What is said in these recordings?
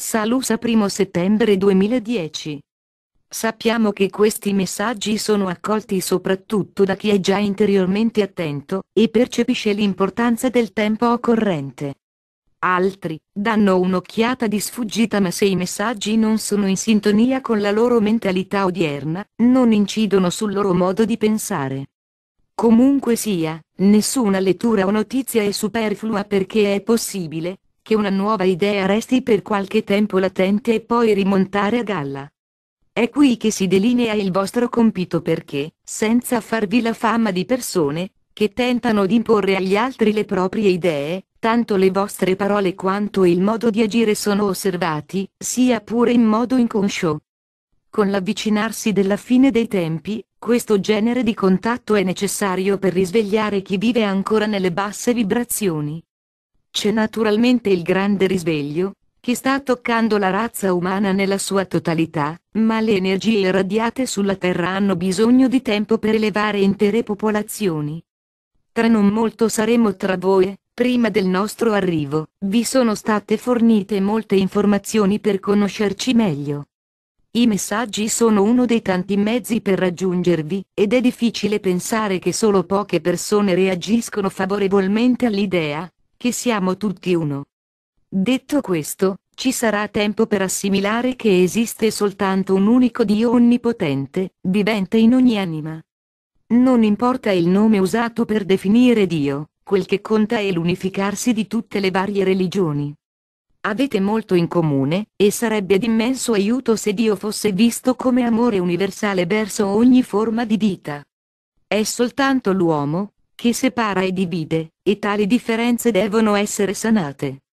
Salusa 1 settembre 2010. Sappiamo che questi messaggi sono accolti soprattutto da chi è già interiormente attento e percepisce l'importanza del tempo occorrente. Altri danno un'occhiata di sfuggita ma se i messaggi non sono in sintonia con la loro mentalità odierna, non incidono sul loro modo di pensare. Comunque sia, nessuna lettura o notizia è superflua perché è possibile, che una nuova idea resti per qualche tempo latente e poi rimontare a galla. È qui che si delinea il vostro compito perché, senza farvi la fama di persone, che tentano di imporre agli altri le proprie idee, tanto le vostre parole quanto il modo di agire sono osservati, sia pure in modo inconscio. Con l'avvicinarsi della fine dei tempi, questo genere di contatto è necessario per risvegliare chi vive ancora nelle basse vibrazioni. C'è naturalmente il grande risveglio, che sta toccando la razza umana nella sua totalità, ma le energie irradiate sulla Terra hanno bisogno di tempo per elevare intere popolazioni. Tra non molto saremo tra voi, prima del nostro arrivo, vi sono state fornite molte informazioni per conoscerci meglio. I messaggi sono uno dei tanti mezzi per raggiungervi, ed è difficile pensare che solo poche persone reagiscono favorevolmente all'idea, che siamo tutti uno. Detto questo, ci sarà tempo per assimilare che esiste soltanto un unico Dio onnipotente, vivente in ogni anima. Non importa il nome usato per definire Dio, quel che conta è l'unificarsi di tutte le varie religioni. Avete molto in comune, e sarebbe d'immenso aiuto se Dio fosse visto come amore universale verso ogni forma di vita. È soltanto l'uomo, che separa e divide, e tali differenze devono essere sanate.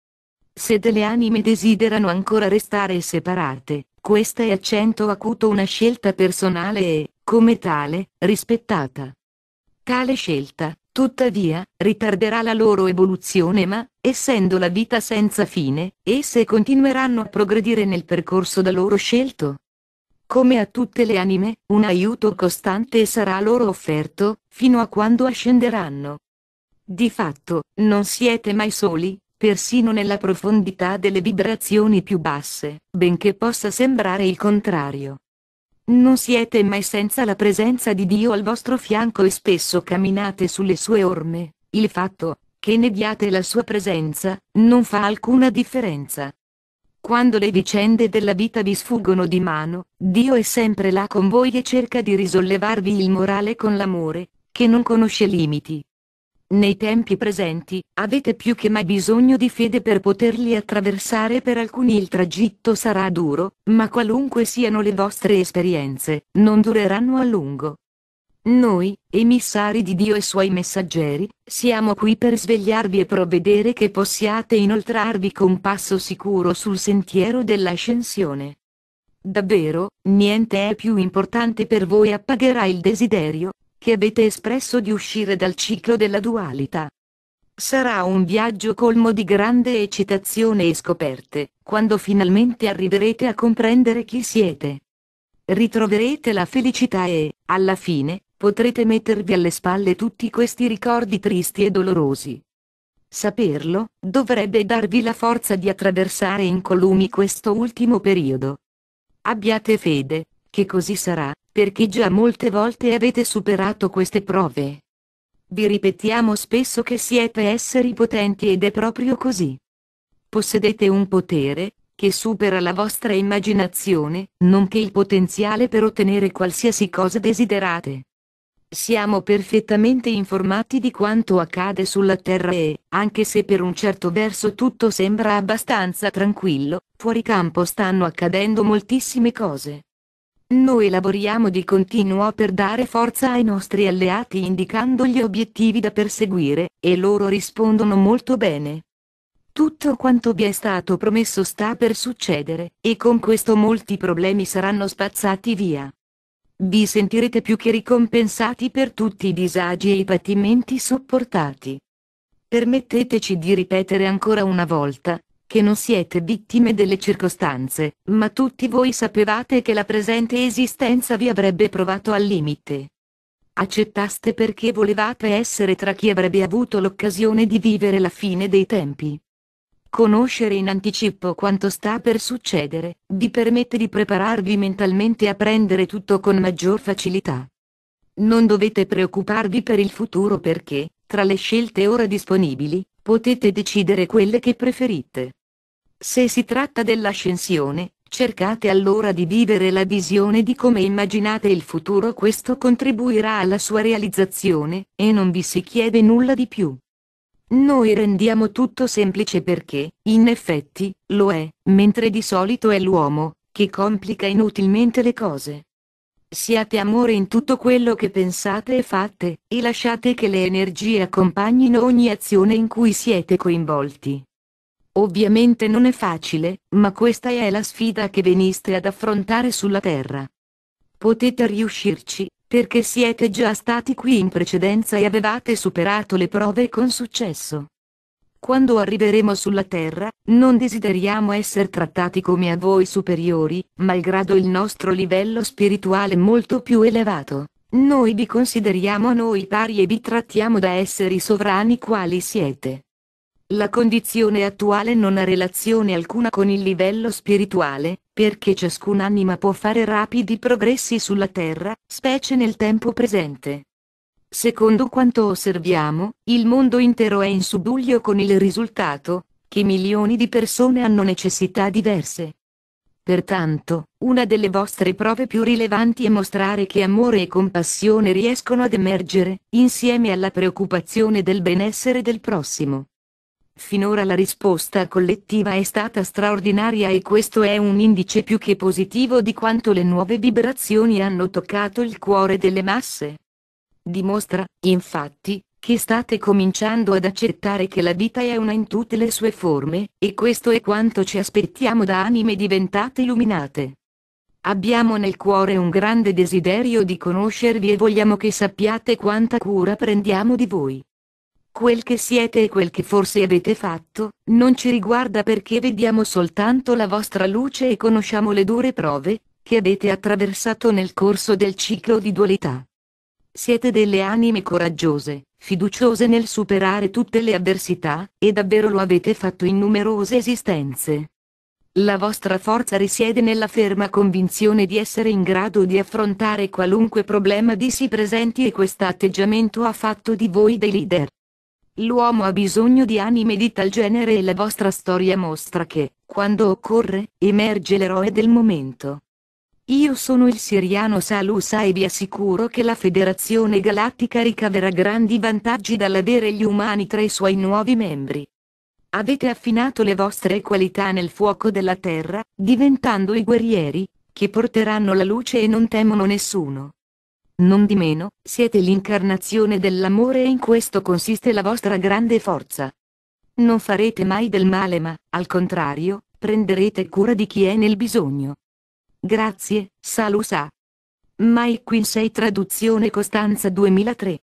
Se delle anime desiderano ancora restare separate, questa è accento acuto una scelta personale e, come tale, rispettata. Tale scelta, tuttavia, ritarderà la loro evoluzione ma, essendo la vita senza fine, esse continueranno a progredire nel percorso da loro scelto come a tutte le anime, un aiuto costante sarà loro offerto, fino a quando ascenderanno. Di fatto, non siete mai soli, persino nella profondità delle vibrazioni più basse, benché possa sembrare il contrario. Non siete mai senza la presenza di Dio al vostro fianco e spesso camminate sulle sue orme. Il fatto che ne diate la sua presenza non fa alcuna differenza. Quando le vicende della vita vi sfuggono di mano, Dio è sempre là con voi e cerca di risollevarvi il morale con l'amore, che non conosce limiti. Nei tempi presenti, avete più che mai bisogno di fede per poterli attraversare per alcuni il tragitto sarà duro, ma qualunque siano le vostre esperienze, non dureranno a lungo. Noi, emissari di Dio e Suoi messaggeri, siamo qui per svegliarvi e provvedere che possiate inoltrarvi con passo sicuro sul sentiero dell'ascensione. Davvero, niente è più importante per voi appagherà il desiderio, che avete espresso di uscire dal ciclo della dualità. Sarà un viaggio colmo di grande eccitazione e scoperte, quando finalmente arriverete a comprendere chi siete. Ritroverete la felicità e, alla fine, potrete mettervi alle spalle tutti questi ricordi tristi e dolorosi. Saperlo, dovrebbe darvi la forza di attraversare in columi questo ultimo periodo. Abbiate fede, che così sarà, perché già molte volte avete superato queste prove. Vi ripetiamo spesso che siete esseri potenti ed è proprio così. Possedete un potere, che supera la vostra immaginazione, nonché il potenziale per ottenere qualsiasi cosa desiderate. Siamo perfettamente informati di quanto accade sulla Terra e, anche se per un certo verso tutto sembra abbastanza tranquillo, fuori campo stanno accadendo moltissime cose. Noi lavoriamo di continuo per dare forza ai nostri alleati indicando gli obiettivi da perseguire, e loro rispondono molto bene. Tutto quanto vi è stato promesso sta per succedere, e con questo molti problemi saranno spazzati via vi sentirete più che ricompensati per tutti i disagi e i patimenti sopportati. Permetteteci di ripetere ancora una volta, che non siete vittime delle circostanze, ma tutti voi sapevate che la presente esistenza vi avrebbe provato al limite. Accettaste perché volevate essere tra chi avrebbe avuto l'occasione di vivere la fine dei tempi. Conoscere in anticipo quanto sta per succedere, vi permette di prepararvi mentalmente a prendere tutto con maggior facilità. Non dovete preoccuparvi per il futuro perché, tra le scelte ora disponibili, potete decidere quelle che preferite. Se si tratta dell'ascensione, cercate allora di vivere la visione di come immaginate il futuro questo contribuirà alla sua realizzazione, e non vi si chiede nulla di più. Noi rendiamo tutto semplice perché, in effetti, lo è, mentre di solito è l'uomo, che complica inutilmente le cose. Siate amore in tutto quello che pensate e fate, e lasciate che le energie accompagnino ogni azione in cui siete coinvolti. Ovviamente non è facile, ma questa è la sfida che veniste ad affrontare sulla Terra. Potete riuscirci, perché siete già stati qui in precedenza e avevate superato le prove con successo. Quando arriveremo sulla Terra, non desideriamo essere trattati come a voi superiori, malgrado il nostro livello spirituale molto più elevato. Noi vi consideriamo a noi pari e vi trattiamo da esseri sovrani quali siete. La condizione attuale non ha relazione alcuna con il livello spirituale, perché ciascun'anima può fare rapidi progressi sulla terra, specie nel tempo presente. Secondo quanto osserviamo, il mondo intero è in subbuglio con il risultato, che milioni di persone hanno necessità diverse. Pertanto, una delle vostre prove più rilevanti è mostrare che amore e compassione riescono ad emergere, insieme alla preoccupazione del benessere del prossimo. Finora la risposta collettiva è stata straordinaria e questo è un indice più che positivo di quanto le nuove vibrazioni hanno toccato il cuore delle masse. Dimostra, infatti, che state cominciando ad accettare che la vita è una in tutte le sue forme, e questo è quanto ci aspettiamo da anime diventate illuminate. Abbiamo nel cuore un grande desiderio di conoscervi e vogliamo che sappiate quanta cura prendiamo di voi. Quel che siete e quel che forse avete fatto, non ci riguarda perché vediamo soltanto la vostra luce e conosciamo le dure prove, che avete attraversato nel corso del ciclo di dualità. Siete delle anime coraggiose, fiduciose nel superare tutte le avversità, e davvero lo avete fatto in numerose esistenze. La vostra forza risiede nella ferma convinzione di essere in grado di affrontare qualunque problema di si presenti e questo atteggiamento ha fatto di voi dei leader. L'uomo ha bisogno di anime di tal genere e la vostra storia mostra che, quando occorre, emerge l'eroe del momento. Io sono il siriano Salusa e vi assicuro che la Federazione Galattica ricaverà grandi vantaggi dall'avere gli umani tra i suoi nuovi membri. Avete affinato le vostre qualità nel fuoco della terra, diventando i guerrieri, che porteranno la luce e non temono nessuno. Nondimeno, siete l'incarnazione dell'amore e in questo consiste la vostra grande forza. Non farete mai del male ma, al contrario, prenderete cura di chi è nel bisogno. Grazie, Salusa. Mike Quinsey traduzione Costanza 2003